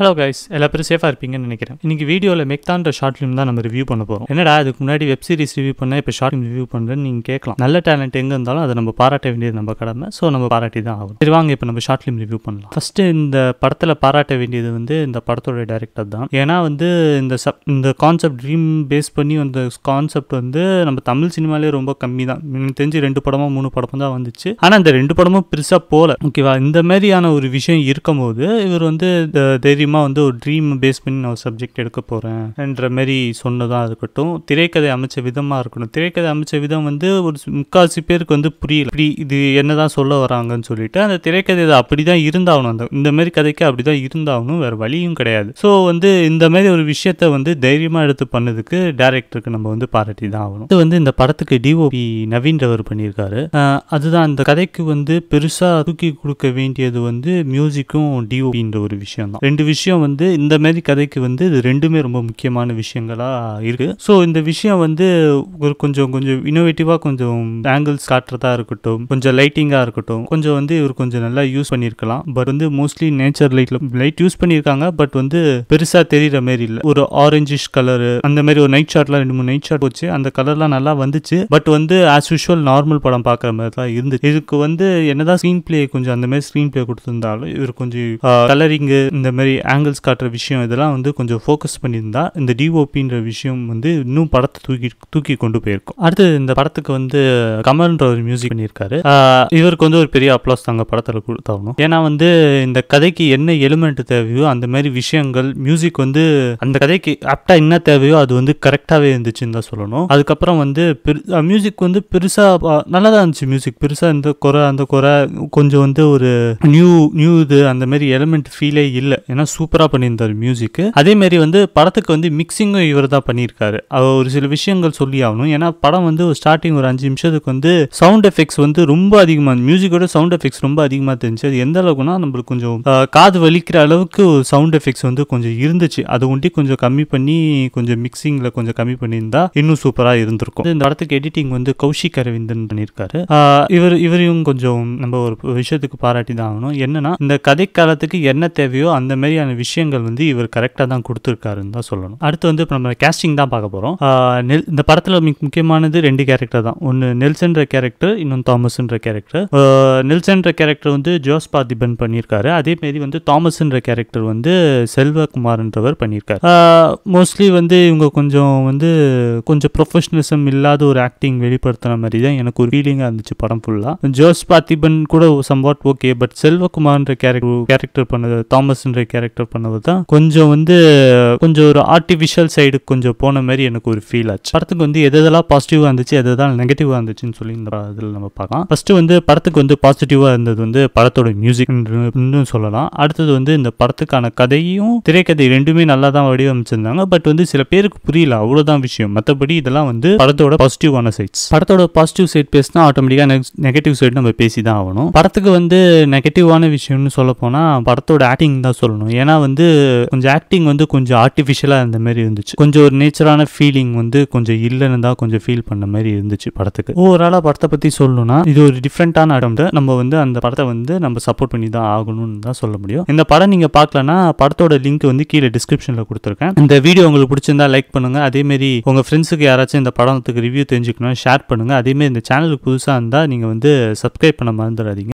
hello guys எல்லாரும் சேஃபாக இருப்பீங்கன்னு நினைக்கிறேன் இன்றைக்கி வீடியோவில் மெக்தான்ற ஷார்ட் ஃபிலிம் தான் நம்ம ரிவ்யூ பண்ண போகிறோம் என்னடா அதுக்கு முன்னாடி வெப் சீரிஸ் ரிவ்யூ பண்ண இப்போ ஷார்ட் ஃபிலிம் ரிவ்யூ பண்ணுறேன்னு நீங்கள் கேட்கலாம் நல்ல டேலண்ட் எங்கே இருந்தாலும் அதை நம்ம பாராட்ட வேண்டியது நம்ம கடமை ஸோ நம்ம பாராட்டி தான் ஆகும் சரி வாங்க இப்போ நம்ம ஷார்ட் ஃபிலிம் ரிவ்யூ பண்ணலாம் ஃபஸ்ட்டு இந்த படத்தில் பாராட்ட வேண்டியது வந்து இந்த படத்தோட டேரக்டர் தான் ஏன்னா வந்து இந்த சப் இந்த கான்செப்ட் ட்ரீம் பேஸ் பண்ணி அந்த கான்செப்ட் வந்து நம்ம தமிழ் சினிமாலே ரொம்ப கம்மி தான் எனக்கு தெரிஞ்சு ரெண்டு படமும் மூணு படமும் தான் வந்துச்சு ஆனால் இந்த ரெண்டு படமும் பெருசாக போகல ஓகேவா இந்த மாதிரியான ஒரு விஷயம் இருக்கும்போது இவர் வந்து தைரியம் முக்கியமாக வந்து ஒரு ட்ரீம் பேஸ் பண்ணி நான் ஒரு சப்ஜெக்ட் எடுக்க போகிறேன் என்ற மாரி சொன்னதாக இருக்கட்டும் திரைக்கதை அமைச்ச விதமாக இருக்கட்டும் திரைக்கதை அமைச்ச விதம் வந்து ஒரு முக்கால்வாசி பேருக்கு வந்து புரியல இப்படி இது என்ன தான் சொல்ல வராங்கன்னு சொல்லிட்டு அந்த திரைக்கதை அப்படி தான் இருந்தாகணும் அந்த இந்த மாதிரி கதைக்கு அப்படி தான் இருந்தாகணும் வேறு வழியும் கிடையாது ஸோ வந்து இந்த மாதிரி ஒரு விஷயத்த வந்து தைரியமாக எடுத்து பண்ணதுக்கு டேரக்டருக்கு நம்ம வந்து பாராட்டி தான் ஆகணும் இது வந்து இந்த படத்துக்கு டிஓபி ரவர் பண்ணியிருக்காரு அதுதான் அந்த கதைக்கு வந்து பெருசாக தூக்கி கொடுக்க வேண்டியது வந்து மியூசிக்கும் டிஓபின்ற ஒரு விஷயம் தான் ரெண்டு விஷயம் வந்து இந்த மாதிரி கதைக்கு வந்து இது ரெண்டுமே ரொம்ப முக்கியமான விஷயங்களாக இருக்குது ஸோ இந்த விஷயம் வந்து ஒரு கொஞ்சம் கொஞ்சம் இனோவேட்டிவாக கொஞ்சம் ஆங்கிள்ஸ் காட்டுறதா இருக்கட்டும் கொஞ்சம் லைட்டிங்காக இருக்கட்டும் கொஞ்சம் வந்து இவர் கொஞ்சம் நல்லா யூஸ் பண்ணியிருக்கலாம் பட் வந்து மோஸ்ட்லி நேச்சர் லைட்டில் லைட் யூஸ் பண்ணியிருக்காங்க பட் வந்து பெருசாக தெரிகிற மாரி இல்லை ஒரு ஆரஞ்சிஷ் கலரு அந்த மாதிரி ஒரு நைட் ஷாட்லாம் ரெண்டு மூணு நைட் ஷாட் போச்சு அந்த கலர்லாம் நல்லா வந்துச்சு பட் வந்து ஆஸ் யூஷுவல் நார்மல் படம் பார்க்குற மாதிரி தான் இருந்துச்சு இதுக்கு வந்து என்னதான் ஸ்க்ரீன் பிளே கொஞ்சம் அந்த மாதிரி ஸ்க்ரீன் பிளே கொடுத்துருந்தாலும் இவர் கொஞ்சம் கலரிங்கு இந்த மாதிரி ஆங்கிள்ஸ் காட்டுற விஷயம் இதெல்லாம் வந்து கொஞ்சம் ஃபோக்கஸ் பண்ணியிருந்தா இந்த டிஓபின்ற விஷயம் வந்து இன்னும் படத்தை தூக்கி தூக்கி கொண்டு போயிருக்கும் அடுத்து இந்த படத்துக்கு வந்து கமல்ன்ற ஒரு மியூசிக் பண்ணியிருக்காரு இவருக்கு வந்து ஒரு பெரிய அப்ளாஸ் தாங்க படத்தில் கொடுத்தாகணும் ஏன்னா வந்து இந்த கதைக்கு என்ன எலிமெண்ட் தேவையோ அந்த மாதிரி விஷயங்கள் மியூசிக் வந்து அந்த கதைக்கு அப்டா என்ன தேவையோ அது வந்து கரெக்டாகவே இருந்துச்சுன்னு தான் சொல்லணும் அதுக்கப்புறம் வந்து மியூசிக் வந்து பெருசாக நல்லா தான் இருந்துச்சு மியூசிக் பெருசாக இந்த குறை அந்த குறை கொஞ்சம் வந்து ஒரு நியூ நியூ இது அந்த மாதிரி எலிமெண்ட் ஃபீலே இல்லை ஏன்னா சூப்பராக பண்ணியிருந்தார் மியூசிக்கு அதே மாதிரி வந்து படத்துக்கு வந்து மிக்சிங்கும் இவர் தான் பண்ணியிருக்காரு ஒரு சில விஷயங்கள் சொல்லி ஆகணும் ஏன்னா படம் வந்து ஒரு ஸ்டார்டிங் ஒரு அஞ்சு நிமிஷத்துக்கு வந்து சவுண்ட் எஃபெக்ட்ஸ் வந்து ரொம்ப அதிகமாக மியூசிக்கோட சவுண்ட் எஃபெக்ட்ஸ் ரொம்ப அதிகமாக தெரிஞ்சு அது எந்த அளவுக்குனா நம்மளுக்கு கொஞ்சம் காது வலிக்கிற அளவுக்கு சவுண்ட் எஃபெக்ட்ஸ் வந்து கொஞ்சம் இருந்துச்சு அது ஒண்டி கொஞ்சம் கம்மி பண்ணி கொஞ்சம் மிக்சிங்கில் கொஞ்சம் கம்மி பண்ணியிருந்தா இன்னும் சூப்பராக இருந்திருக்கும் இந்த படத்துக்கு எடிட்டிங் வந்து கௌஷிக் அரவிந்தன் பண்ணியிருக்காரு இவர் இவரையும் கொஞ்சம் நம்ம ஒரு விஷயத்துக்கு பாராட்டி தான் ஆகணும் என்னன்னா இந்த கதை காலத்துக்கு என்ன தேவையோ அந்த மாதிரி மாதிரியான விஷயங்கள் வந்து இவர் கரெக்டாக தான் கொடுத்துருக்காருன்னு தான் சொல்லணும் அடுத்து வந்து இப்போ நம்ம கேஸ்டிங் தான் பார்க்க போகிறோம் நெல் இந்த படத்தில் முக்கியமானது ரெண்டு கேரக்டர் தான் ஒன்று நெல்சன்ற கேரக்டர் இன்னொன்று தாமஸ்ன்ற கேரக்டர் நெல்சன்ற கேரக்டர் வந்து ஜோஸ் பாதிபன் பண்ணியிருக்காரு அதேமாரி வந்து தாமஸ்ன்ற கேரக்டர் வந்து செல்வகுமார்ன்றவர் பண்ணியிருக்காரு மோஸ்ட்லி வந்து இவங்க கொஞ்சம் வந்து கொஞ்சம் ப்ரொஃபஷனலிசம் இல்லாத ஒரு ஆக்டிங் வெளிப்படுத்துன மாதிரி தான் எனக்கு ஒரு ஃபீலிங்காக இருந்துச்சு படம் ஃபுல்லாக ஜோஸ் பார்த்திபன் கூட சம்வாட் ஓகே பட் செல்வகுமார்ன்ற கேரக்டர் கேரக்டர் பண்ணது தாமஸ்ன்ற கேரக்டர் கேரக்டர் பண்ணது தான் கொஞ்சம் வந்து கொஞ்சம் ஒரு ஆர்டிஃபிஷியல் சைடு கொஞ்சம் போன மாதிரி எனக்கு ஒரு ஃபீல் ஆச்சு படத்துக்கு வந்து எது எதெல்லாம் பாசிட்டிவாக இருந்துச்சு எது எதெல்லாம் நெகட்டிவாக இருந்துச்சுன்னு சொல்லி இந்த இதில் நம்ம பார்க்கலாம் ஃபர்ஸ்ட் வந்து படத்துக்கு வந்து பாசிட்டிவாக இருந்தது வந்து படத்தோட மியூசிக் சொல்லலாம் அடுத்தது வந்து இந்த படத்துக்கான கதையும் திரைக்கதை ரெண்டுமே நல்லா தான் வடிவமைச்சிருந்தாங்க பட் வந்து சில பேருக்கு புரியல அவ்வளோதான் விஷயம் மற்றபடி இதெல்லாம் வந்து படத்தோட பாசிட்டிவான சைட்ஸ் படத்தோட பாசிட்டிவ் சைட் பேசினா ஆட்டோமேட்டிக்காக நெகட்டிவ் சைடு நம்ம பேசி தான் ஆகணும் படத்துக்கு வந்து நெகட்டிவான விஷயம்னு சொல்ல போனால் படத்தோட ஆக்டிங் தான் சொல்லணும் ஏன்னா வந்து கொஞ்சம் ஆக்டிங் வந்து கொஞ்சம் ஆர்டிஃபிஷியலாக இருந்த மாதிரி இருந்துச்சு கொஞ்சம் ஒரு நேச்சரான ஃபீலிங் வந்து கொஞ்சம் இல்லைன்னு தான் கொஞ்சம் ஃபீல் பண்ண மாதிரி இருந்துச்சு படத்துக்கு ஓவராலாக படத்தை பற்றி சொல்லணும்னா இது ஒரு டிஃப்ரெண்ட்டான இடம் நம்ம வந்து அந்த படத்தை வந்து நம்ம சப்போர்ட் பண்ணி தான் ஆகணும்னு தான் சொல்ல முடியும் இந்த படம் நீங்கள் பார்க்கலன்னா படத்தோட லிங்க் வந்து கீழே டிஸ்கிரிப்ஷனில் கொடுத்துருக்கேன் இந்த வீடியோ உங்களுக்கு பிடிச்சிருந்தா லைக் பண்ணுங்கள் அதேமாரி உங்கள் ஃப்ரெண்ட்ஸுக்கு யாராச்சும் இந்த படத்துக்கு ரிவ்யூ தெரிஞ்சுக்கணும் ஷேர் பண்ணுங்கள் அதேமாரி இந்த சேனலுக்கு புதுசாக இருந்தால் நீங்கள் வந்து சப்ஸ்கிரைப் பண்ண மறந்துடாதீங்க